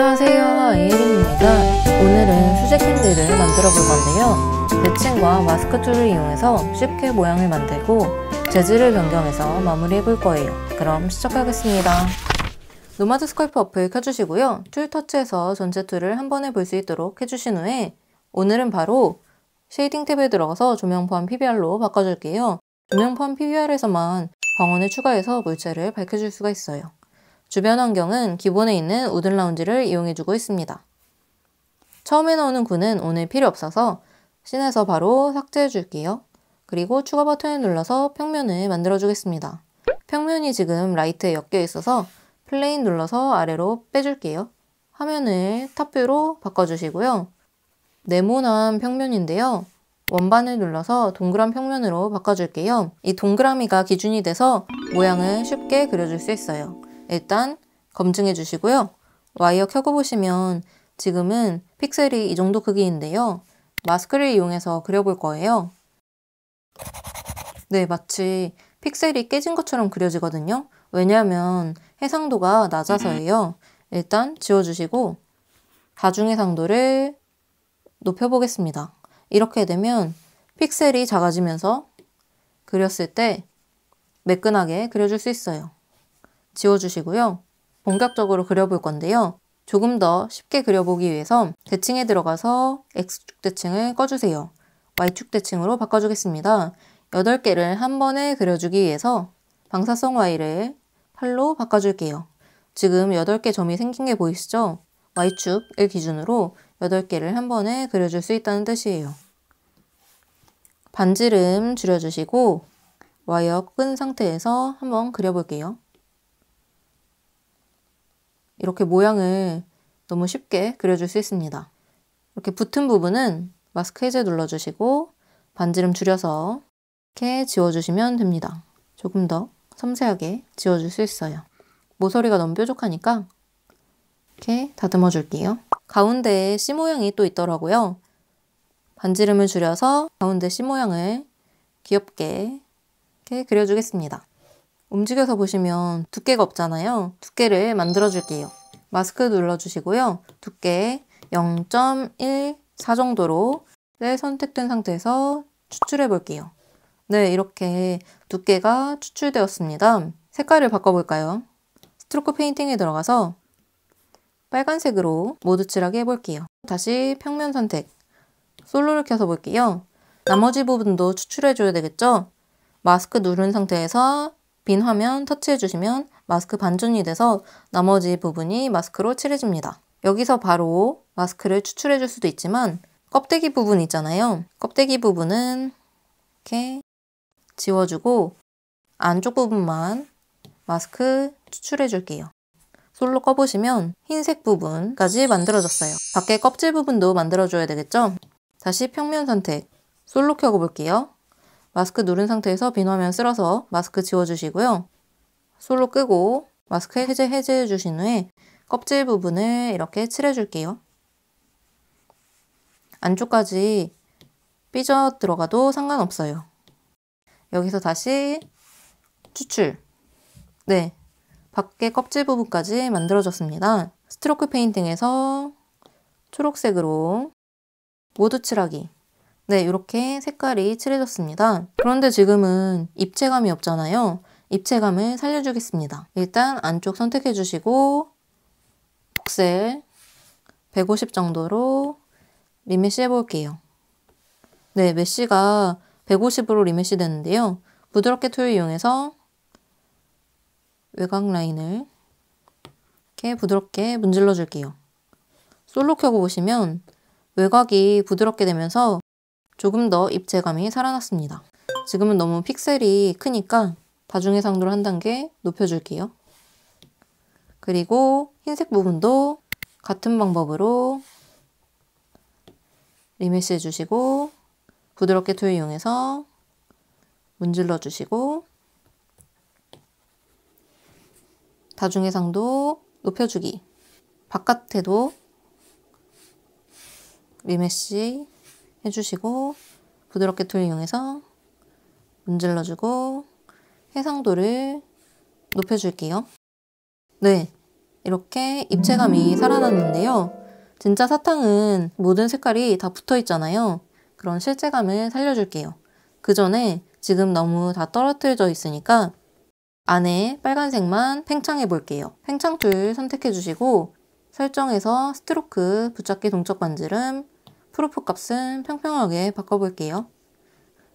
안녕하세요 이혜입니다 오늘은 수제 캔디를 만들어 볼 건데요 매칭과 마스크 툴을 이용해서 쉽게 모양을 만들고 재질을 변경해서 마무리해 볼 거예요 그럼 시작하겠습니다 노마드 스컬프 어플 켜주시고요 툴 터치해서 전체 툴을 한 번에 볼 수 있도록 해주신 후에 오늘은 바로 쉐이딩 탭에 들어가서 조명 포함 PBR로 바꿔줄게요 조명 포함 PBR에서만 방원을 추가해서 물체를 밝혀줄 수가 있어요 주변 환경은 기본에 있는 우든 라운지를 이용해주고 있습니다. 처음에 나오는 군은 오늘 필요 없어서 씬에서 바로 삭제해줄게요. 그리고 추가 버튼을 눌러서 평면을 만들어주겠습니다. 평면이 지금 라이트에 엮여 있어서 플레인 눌러서 아래로 빼줄게요. 화면을 탑뷰로 바꿔주시고요. 네모난 평면인데요. 원반을 눌러서 동그란 평면으로 바꿔줄게요. 이 동그라미가 기준이 돼서 모양을 쉽게 그려줄 수 있어요. 일단 검증해 주시고요. 와이어 켜고 보시면 지금은 픽셀이 이 정도 크기인데요. 마스크를 이용해서 그려볼 거예요. 네, 마치 픽셀이 깨진 것처럼 그려지거든요. 왜냐하면 해상도가 낮아서예요. 일단 지워주시고 가중 해상도를 높여보겠습니다. 이렇게 되면 픽셀이 작아지면서 그렸을 때 매끈하게 그려줄 수 있어요. 지워주시고요. 본격적으로 그려볼 건데요. 조금 더 쉽게 그려보기 위해서 대칭에 들어가서 X축 대칭을 꺼주세요. Y축 대칭으로 바꿔주겠습니다. 8개를 한 번에 그려주기 위해서 방사성 Y를 8로 바꿔줄게요. 지금 8개 점이 생긴 게 보이시죠? Y축을 기준으로 8개를 한 번에 그려줄 수 있다는 뜻이에요. 반지름 줄여주시고 와이어 끈 상태에서 한 번 그려볼게요. 이렇게 모양을 너무 쉽게 그려줄 수 있습니다. 이렇게 붙은 부분은 마스크 해제 눌러주시고 반지름 줄여서 이렇게 지워주시면 됩니다. 조금 더 섬세하게 지워줄 수 있어요. 모서리가 너무 뾰족하니까 이렇게 다듬어 줄게요. 가운데에 C 모양이 또 있더라고요. 반지름을 줄여서 가운데 C 모양을 귀엽게 이렇게 그려주겠습니다. 움직여서 보시면 두께가 없잖아요. 두께를 만들어줄게요. 마스크 눌러주시고요. 두께 0.14 정도로 선택된 상태에서 추출해 볼게요. 네, 이렇게 두께가 추출되었습니다. 색깔을 바꿔볼까요? 스트로크 페인팅에 들어가서 빨간색으로 모두 칠하게 해볼게요. 다시 평면 선택, 솔로를 켜서 볼게요. 나머지 부분도 추출해줘야 되겠죠? 마스크 누른 상태에서 빈 화면 터치해주시면 마스크 반전이 돼서 나머지 부분이 마스크로 칠해집니다. 여기서 바로 마스크를 추출해줄 수도 있지만 껍데기 부분 있잖아요. 껍데기 부분은 이렇게 지워주고 안쪽 부분만 마스크 추출해줄게요. 솔로 꺼보시면 흰색 부분까지 만들어졌어요. 밖에 껍질 부분도 만들어줘야 되겠죠? 다시 평면 선택, 솔로 켜고 볼게요. 마스크 누른 상태에서 빈 화면 쓸어서 마스크 지워주시고요. 솔로 끄고 마스크 해제 해제해 주신 후에 껍질 부분을 이렇게 칠해줄게요. 안쪽까지 삐져 들어가도 상관없어요. 여기서 다시 추출 네, 밖에 껍질 부분까지 만들어졌습니다. 스트로크 페인팅에서 초록색으로 모두 칠하기 네, 이렇게 색깔이 칠해졌습니다. 그런데 지금은 입체감이 없잖아요. 입체감을 살려주겠습니다. 일단 안쪽 선택해주시고 폭셀 150 정도로 리메시 해볼게요. 네, 메쉬가 150으로 리메시 되는데요. 부드럽게 툴 이용해서 외곽 라인을 이렇게 부드럽게 문질러 줄게요. 솔로 켜고 보시면 외곽이 부드럽게 되면서 조금 더 입체감이 살아났습니다. 지금은 너무 픽셀이 크니까 다중의 상도를 한 단계 높여줄게요. 그리고 흰색 부분도 같은 방법으로 리메시 해주시고 부드럽게 툴 이용해서 문질러 주시고 다중의 상도 높여주기 바깥에도 리메시 해주시고 부드럽게 툴 이용해서 문질러주고 해상도를 높여줄게요. 네, 이렇게 입체감이 살아났는데요. 진짜 사탕은 모든 색깔이 다 붙어있잖아요. 그런 실제감을 살려줄게요. 그 전에 지금 너무 다 떨어뜨려져 있으니까 안에 빨간색만 팽창해 볼게요. 팽창 툴 선택해 주시고 설정에서 스트로크 붙잡기 동적 반지름 프로프 값은 평평하게 바꿔볼게요.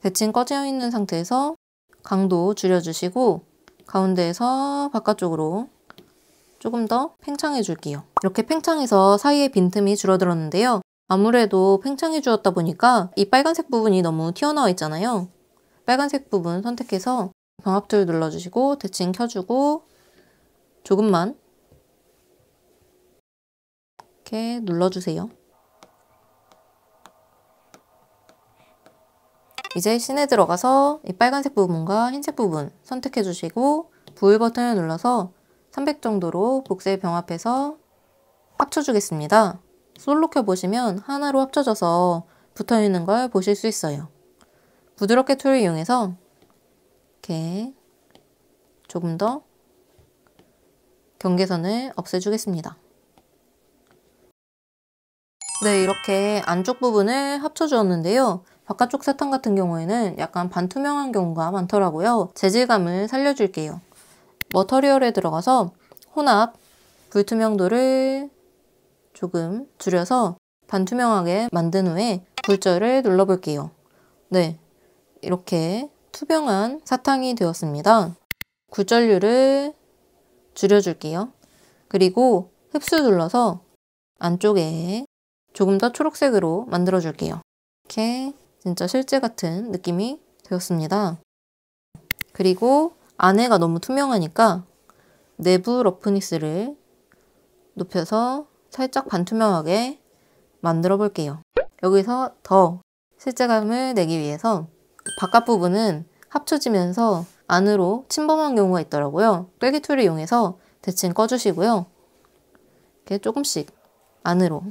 대칭 꺼져 있는 상태에서 강도 줄여주시고 가운데에서 바깥쪽으로 조금 더 팽창해 줄게요. 이렇게 팽창해서 사이에 빈틈이 줄어들었는데요. 아무래도 팽창해 주었다 보니까 이 빨간색 부분이 너무 튀어나와 있잖아요. 빨간색 부분 선택해서 병합툴 눌러주시고 대칭 켜주고 조금만 이렇게 눌러주세요. 이제 신에 들어가서 이 빨간색 부분과 흰색 부분 선택해 주시고 부일 버튼을 눌러서 300 정도로 복셀 병합해서 합쳐주겠습니다. 솔로 켜보시면 하나로 합쳐져서 붙어있는 걸 보실 수 있어요. 부드럽게 툴을 이용해서 이렇게 조금 더 경계선을 없애주겠습니다. 네, 이렇게 안쪽 부분을 합쳐주었는데요. 바깥쪽 사탕 같은 경우에는 약간 반투명한 경우가 많더라고요. 재질감을 살려줄게요. 머터리얼에 들어가서 혼합, 불투명도를 조금 줄여서 반투명하게 만든 후에 굴절을 눌러볼게요. 네, 이렇게 투명한 사탕이 되었습니다. 굴절률을 줄여줄게요. 그리고 흡수 눌러서 안쪽에 조금 더 초록색으로 만들어줄게요. 이렇게 진짜 실제 같은 느낌이 되었습니다. 그리고 안에가 너무 투명하니까 내부 러프니스를 높여서 살짝 반투명하게 만들어 볼게요. 여기서 더 실제감을 내기 위해서 그 바깥 부분은 합쳐지면서 안으로 침범한 경우가 있더라고요. 빼기 툴을 이용해서 대칭 꺼주시고요. 이렇게 조금씩 안으로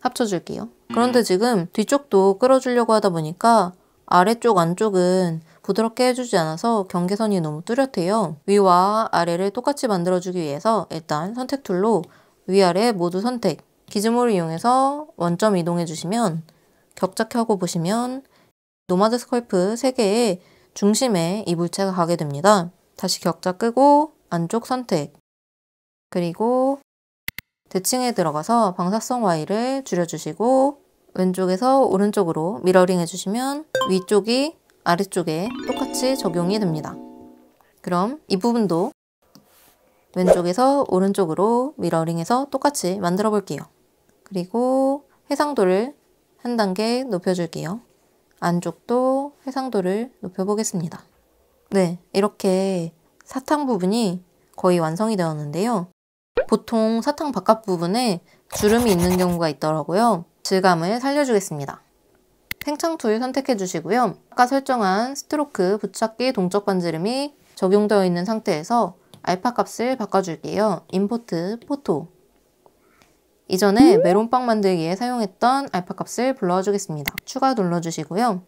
합쳐줄게요. 그런데 음. 지금 뒤쪽도 끌어주려고 하다 보니까 아래쪽 안쪽은 부드럽게 해주지 않아서 경계선이 너무 뚜렷해요. 위와 아래를 똑같이 만들어주기 위해서 일단 선택 툴로 위아래 모두 선택 기즈모를 이용해서 원점 이동해주시면 격작해 하고 보시면 노마드 스컬프 3개의 중심에 이 물체가 가게 됩니다. 다시 격자 끄고 안쪽 선택 그리고 대칭에 들어가서 방사성 Y를 줄여주시고 왼쪽에서 오른쪽으로 미러링 해주시면 위쪽이 아래쪽에 똑같이 적용이 됩니다. 그럼 이 부분도 왼쪽에서 오른쪽으로 미러링해서 똑같이 만들어 볼게요. 그리고 해상도를 한 단계 높여줄게요. 안쪽도 해상도를 높여보겠습니다. 네, 이렇게 사탕 부분이 거의 완성이 되었는데요. 보통 사탕 바깥 부분에 주름이 있는 경우가 있더라고요. 질감을 살려주겠습니다. 생창 툴 선택해 주시고요. 아까 설정한 스트로크 부착기 동적 반지름이 적용되어 있는 상태에서 알파 값을 바꿔줄게요. 임포트 포토 이전에 음? 메론빵 만들기에 사용했던 알파 값을 불러주겠습니다. 추가 눌러주시고요.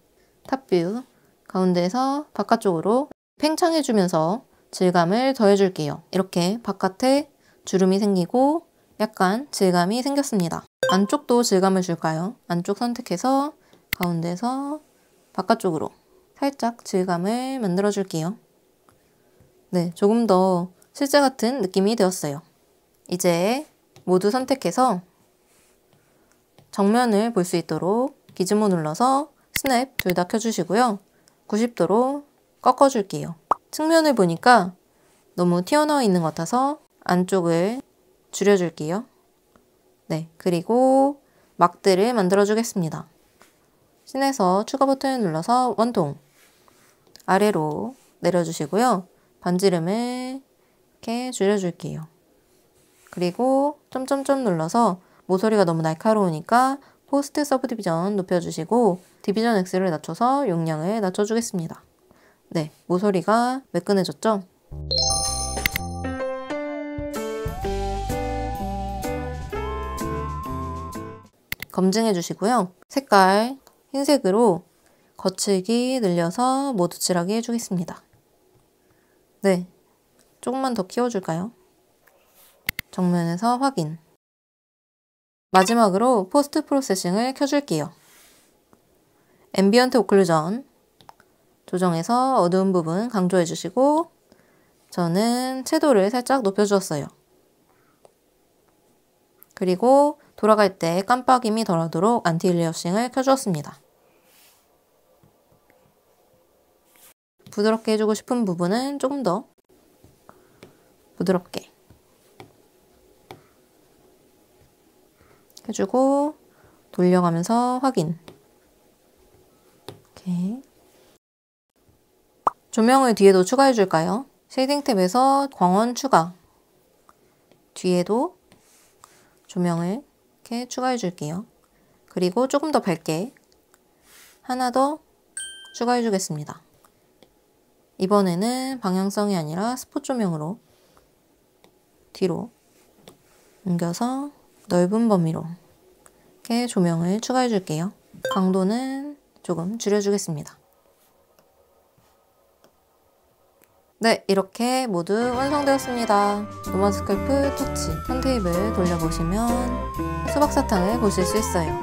탑뷰 가운데에서 바깥쪽으로 팽창해주면서 질감을 더해줄게요. 이렇게 바깥에 주름이 생기고 약간 질감이 생겼습니다. 안쪽도 질감을 줄까요? 안쪽 선택해서 가운데서 바깥쪽으로 살짝 질감을 만들어줄게요. 네, 조금 더 실제 같은 느낌이 되었어요. 이제 모두 선택해서 정면을 볼 수 있도록 기즈모 눌러서 스냅 둘 다 켜주시고요. 90도로 꺾어줄게요. 측면을 보니까 너무 튀어나와 있는 것 같아서 안쪽을 줄여줄게요. 네, 그리고 막대를 만들어주겠습니다. 신에서 추가 버튼을 눌러서 원통 아래로 내려주시고요. 반지름을 이렇게 줄여줄게요. 그리고 점점점 눌러서 모서리가 너무 날카로우니까 포스트 서브 디비전 높여주시고 디비전 X를 낮춰서 용량을 낮춰주겠습니다. 네, 모서리가 매끈해졌죠? 검증해 주시고요. 색깔 흰색으로 거칠기 늘려서 모두 칠하기 해주겠습니다. 네, 조금만 더 키워줄까요? 정면에서 확인 마지막으로 포스트 프로세싱을 켜줄게요. 앰비언트 오클루전 조정해서 어두운 부분 강조해주시고 저는 채도를 살짝 높여주었어요. 그리고 돌아갈 때 깜빡임이 덜하도록 안티일리어싱을 켜주었습니다. 부드럽게 해주고 싶은 부분은 조금 더 부드럽게 해주고 돌려가면서 확인 이렇게 조명을 뒤에도 추가해 줄까요? 쉐이딩 탭에서 광원 추가 뒤에도 조명을 이렇게 추가해 줄게요. 그리고 조금 더 밝게 하나 더 추가해 주겠습니다. 이번에는 방향성이 아니라 스포 조명으로 뒤로 옮겨서 넓은 범위로 이렇게 조명을 추가해 줄게요. 강도는 조금 줄여주겠습니다. 네 이렇게 모두 완성되었습니다 로만 스컬프 토치 한 테이블 돌려보시면 수박사탕을 보실 수 있어요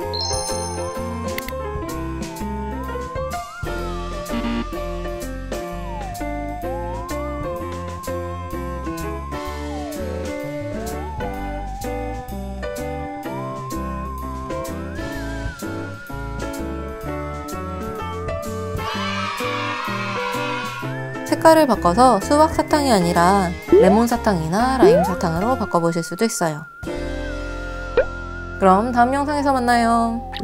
색깔을 바꿔서 수박 사탕이 아니라 레몬 사탕이나 라임 사탕으로 바꿔보실 수도 있어요. 그럼 다음 영상에서 만나요.